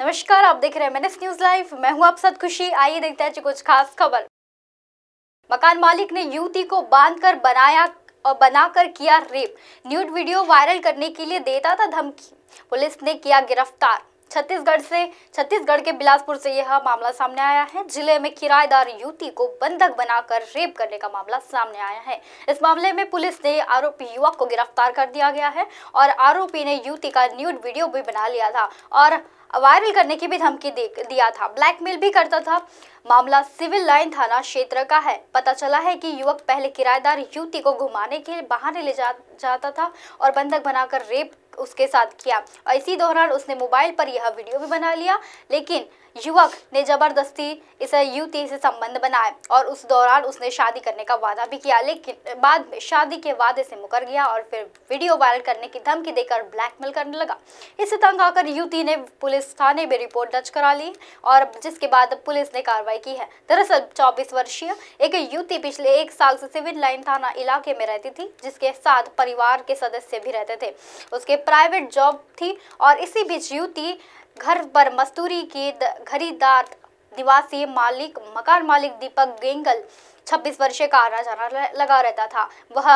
नमस्कार आप देख रहे हैं मेनिस न्यूज लाइव मैं हूं आप साथ खुशी आइए देखते हैं कुछ खास खबर मकान मालिक ने युवती को बांध कर बनाया और बनाकर किया रेप न्यूड वीडियो वायरल करने के लिए देता था धमकी पुलिस ने किया गिरफ्तार छत्तीसगढ़ से छत्तीसगढ़ के बिलासपुर से यह मामला सामने आया है जिले में किराएदार युवती को बंधक बनाकर रेप करने का मामला सामने आया है इस मामले में पुलिस ने आरोपी युवक को गिरफ्तार कर दिया गया है और आरोपी ने युवती का न्यूड वीडियो भी बना लिया था और वायरल करने की भी धमकी दिया था ब्लैकमेल भी करता था मामला सिविल लाइन थाना क्षेत्र का है पता चला है कि युवक पहले किराएदार युवती को घुमाने के बहाने ले जा, जाता था और बंधक बनाकर रेप उसके साथ किया और इसी दौरान उसने मोबाइल पर यह वीडियो भी बना लिया लेकिन युवक ने जबरदस्ती इस युवती से संबंध बनाया और उस दौरान उसने शादी करने का वादा भी किया लेकिन बाद में शादी के वादे से मुकर गया और फिर वीडियो वायरल करने की धमकी देकर ब्लैकमेल करने लगा इससे तंग आकर युवती ने पुलिस थाने में रिपोर्ट दर्ज करा ली और जिसके बाद पुलिस ने कार्रवाई की है दरअसल चौबीस वर्षीय एक युवती पिछले एक साल से सिविल लाइन थाना इलाके में रहती थी जिसके साथ परिवार के सदस्य भी रहते थे उसके प्राइवेट जॉब थी और इसी बीच युवती घर पर मजदूरी के खरीदार निवासी मालिक मकान मालिक दीपक गेंगल 26 वर्ष का आना जाना लगा रहता था वह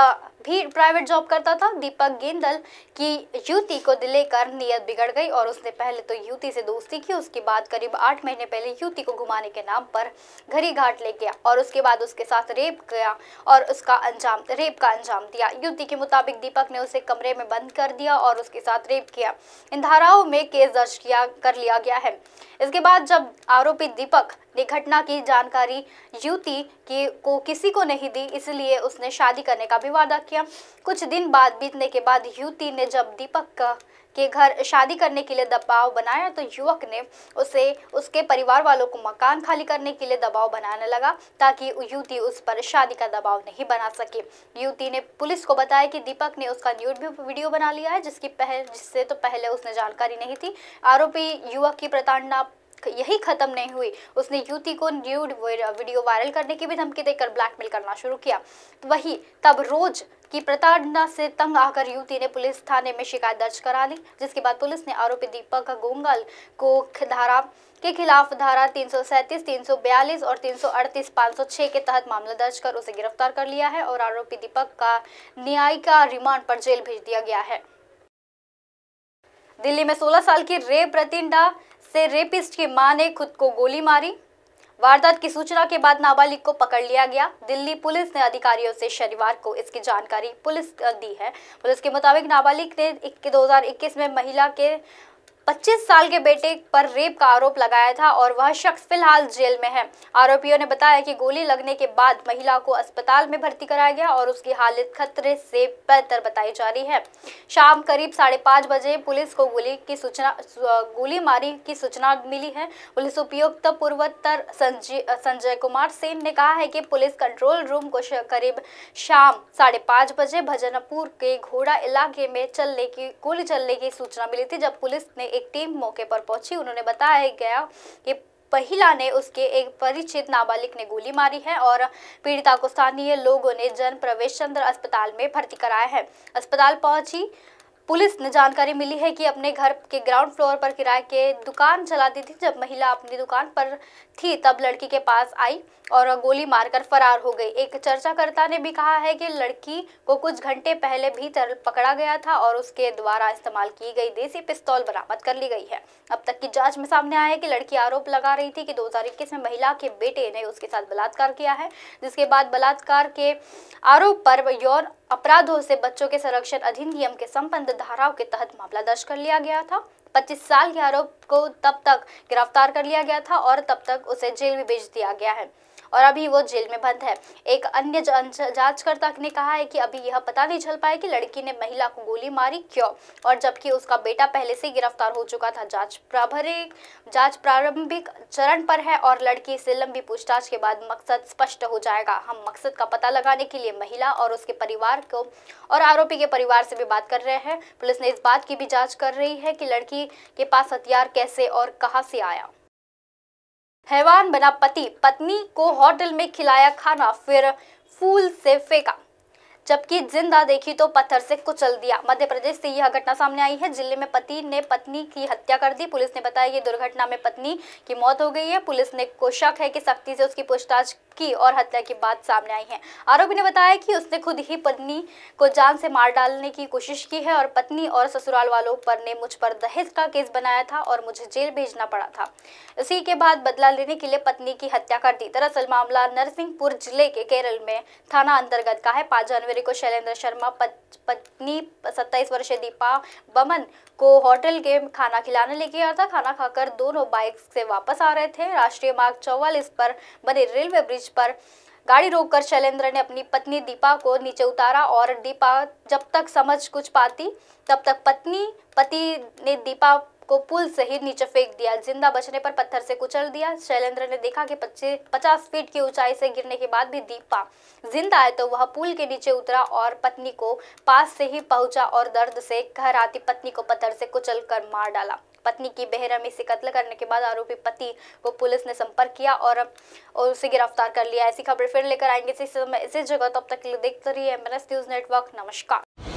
भी प्राइवेट जॉब करता था दीपक गेंदल की युति को लेकर नियत बिगड़ गई और उसने पहले तो युति से दोस्ती की उसके बाद करीब आठ महीने पहले युति को घुमाने के नाम पर घरी घाट ले गया और उसके बाद उसके साथ रेप किया और उसका अंजाम रेप का अंजाम दिया युति के मुताबिक दीपक ने उसे कमरे में बंद कर दिया और उसके साथ रेप किया इन धाराओं में केस दर्ज किया कर लिया गया है इसके बाद जब आरोपी दीपक ये घटना की जानकारी युवती की को किसी को नहीं दी इसलिए उसने शादी करने का भी वादा किया कुछ दिन बाद बीतने के बाद युवती ने जब दीपक का के घर शादी करने के लिए दबाव बनाया तो युवक ने उसे उसके परिवार वालों को मकान खाली करने के लिए दबाव बनाने लगा ताकि युवती उस पर शादी का दबाव नहीं बना सके युवती ने पुलिस को बताया कि दीपक ने उसका न्यूट भी वीडियो बना लिया है जिसकी पहले जिससे तो पहले उसने जानकारी नहीं थी आरोपी युवक की प्रताड़ना यही खत्म नहीं हुई उसने युवती को न्यूड वीडियो वायरल करने की भी धमकी देकर ब्लैकमेल करना शुरू किया तो वही तब रोज की प्रताड़ना से तंग आकर युवती ने पुलिस थाने में शिकायत दर्ज करा ली जिसके बाद पुलिस ने आरोपी दीपक गोंगल को धारा के खिलाफ धारा 337, 342 और 338, 506 के तहत मामला दर्ज कर उसे गिरफ्तार कर लिया है और आरोपी दीपक का न्यायिका रिमांड पर जेल भेज दिया गया है दिल्ली में 16 साल की रेप प्रतिंडा से रेपिस्ट की मां ने खुद को गोली मारी वारदात की सूचना के बाद नाबालिग को पकड़ लिया गया दिल्ली पुलिस ने अधिकारियों से शनिवार को इसकी जानकारी पुलिस दी है पुलिस के मुताबिक नाबालिग ने दो हजार में महिला के 25 साल के बेटे पर रेप का आरोप लगाया था और वह शख्स फिलहाल जेल में है आरोपियों ने बताया कि गोली लगने के बाद महिला को अस्पताल में भर्ती कराया गया और उसकी हालत खतरे से बेहतर बताई जा रही है शाम करीब साढ़े पाँच बजे पुलिस को गोली की सूचना गोली मारी की सूचना मिली है पुलिस उपयुक्त पूर्वोत्तर संजय कुमार सेन ने कहा है कि पुलिस कंट्रोल रूम को करीब शाम साढ़े बजे भजनपुर के घोड़ा इलाके में चलने की गोली चलने की सूचना मिली थी जब पुलिस ने एक टीम मौके पर पहुंची उन्होंने बताया गया कि पहला ने उसके एक परिचित नाबालिग ने गोली मारी है और पीड़िता को स्थानीय लोगों ने जन प्रवेश चंद्र अस्पताल में भर्ती कराया है अस्पताल पहुंची पुलिस ने जानकारी मिली है कि अपने घर के ग्राउंड फ्लोर पर किराए के दुकान चलाती थी जब महिला अपनी दुकान पर थी तब लड़की के पास आई और गोली मारकर फरार हो गई एक चर्चाकर्ता ने भी कहा है कि लड़की को कुछ घंटे पहले भी तरल पकड़ा गया था और उसके द्वारा इस्तेमाल की गई देसी पिस्तौल बरामद कर ली गई है अब तक की जांच में सामने आया है कि लड़की आरोप लगा रही थी कि दो में महिला के बेटे ने उसके साथ बलात्कार किया है जिसके बाद बलात्कार के आरोप पर यौन अपराधों से बच्चों के संरक्षण अधिनियम के संबंध धाराओं के तहत मामला दर्ज कर लिया गया था 25 साल के आरोप को तब तक गिरफ्तार कर लिया गया था और तब तक उसे जेल में भेज दिया गया है और अभी वो जेल में बंद है एक अन्य जांचकर्ता ने कहा है कि अभी यह पता नहीं चल पाया कि लड़की ने महिला को गोली मारी क्यों और जबकि उसका बेटा पहले से गिरफ्तार हो चुका था जांच प्रारंभिक जांच प्रारंभिक चरण पर है और लड़की से लंबी पूछताछ के बाद मकसद स्पष्ट हो जाएगा हम मकसद का पता लगाने के लिए महिला और उसके परिवार को और आरोपी के परिवार से भी बात कर रहे हैं पुलिस ने इस बात की भी जाँच कर रही है कि लड़की के पास हथियार कैसे और कहाँ से आया हैवान बना पति पत्नी को होटल में खिलाया खाना फिर फूल से फेंका जबकि जिंदा देखी तो पत्थर से कुचल दिया मध्य प्रदेश से यह घटना सामने आई है जिले में पति ने पत्नी की हत्या कर दी पुलिस ने बताया कि दुर्घटना में पत्नी की मौत हो गई है पुलिस ने को शक है कि सख्ती से उसकी पूछताछ की और हत्या की बात सामने आई है आरोपी ने बताया कि उसने खुद ही पत्नी को जान से मार डालने की कोशिश की है और पत्नी और ससुराल वालों पर ने मुझ पर दहेज का केस बनाया था और मुझे जेल भेजना पड़ा था इसी के बाद बदला लेने के लिए पत्नी की हत्या कर दी दरअसल मामला नरसिंहपुर जिले के केरल में थाना अंतर्गत का है पांच जनवरी चौधरी को शैलेंद्र शर्मा पत्नी सत्ताईस वर्षीय दीपा बमन को होटल के खाना खिलाने ले गया था खाना खाकर दोनों बाइक से वापस आ रहे थे राष्ट्रीय मार्ग चौवालीस पर बने रेलवे ब्रिज पर गाड़ी रोककर शैलेंद्र ने अपनी पत्नी दीपा को नीचे उतारा और दीपा जब तक समझ कुछ पाती तब तक पत्नी पति ने दीपा को पुल से ही नीचे फेंक दिया जिंदा बचने पर पत्थर से कुचल दिया शैलेंद्र ने देखा कि पचास फीट की ऊंचाई से गिरने के बाद भी दीपा जिंदा है तो वह पुल के नीचे उतरा और पत्नी को पास से ही पहुंचा और दर्द से घर आती पत्नी को पत्थर से कुचल कर मार डाला पत्नी की बेहरमी से कत्ल करने के बाद आरोपी पति को पुलिस ने संपर्क किया और, और उसे गिरफ्तार कर लिया ऐसी खबर फिर लेकर आएंगे इसी जगह तब तो तक देखते रहिए एम न्यूज नेटवर्क नमस्कार